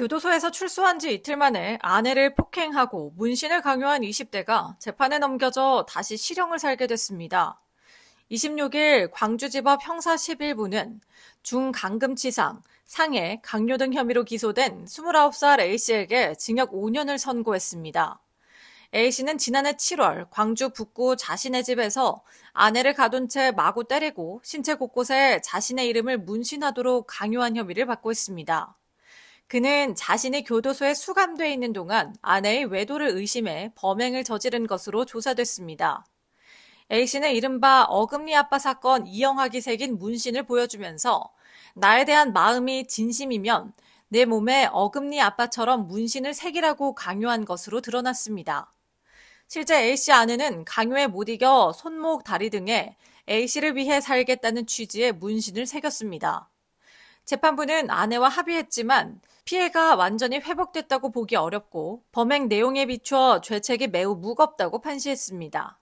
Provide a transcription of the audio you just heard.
교도소에서 출소한 지 이틀 만에 아내를 폭행하고 문신을 강요한 20대가 재판에 넘겨져 다시 실형을 살게 됐습니다. 26일 광주지법 형사 11부는 중강금치상, 상해, 강요 등 혐의로 기소된 29살 A씨에게 징역 5년을 선고했습니다. A씨는 지난해 7월 광주 북구 자신의 집에서 아내를 가둔 채 마구 때리고 신체 곳곳에 자신의 이름을 문신하도록 강요한 혐의를 받고 있습니다. 그는 자신이 교도소에 수감돼 있는 동안 아내의 외도를 의심해 범행을 저지른 것으로 조사됐습니다. A씨는 이른바 어금니 아빠 사건 이영학이 새긴 문신을 보여주면서 나에 대한 마음이 진심이면 내 몸에 어금니 아빠처럼 문신을 새기라고 강요한 것으로 드러났습니다. 실제 A씨 아내는 강요에 못 이겨 손목, 다리 등에 A씨를 위해 살겠다는 취지의 문신을 새겼습니다. 재판부는 아내와 합의했지만 피해가 완전히 회복됐다고 보기 어렵고 범행 내용에 비추어 죄책이 매우 무겁다고 판시했습니다.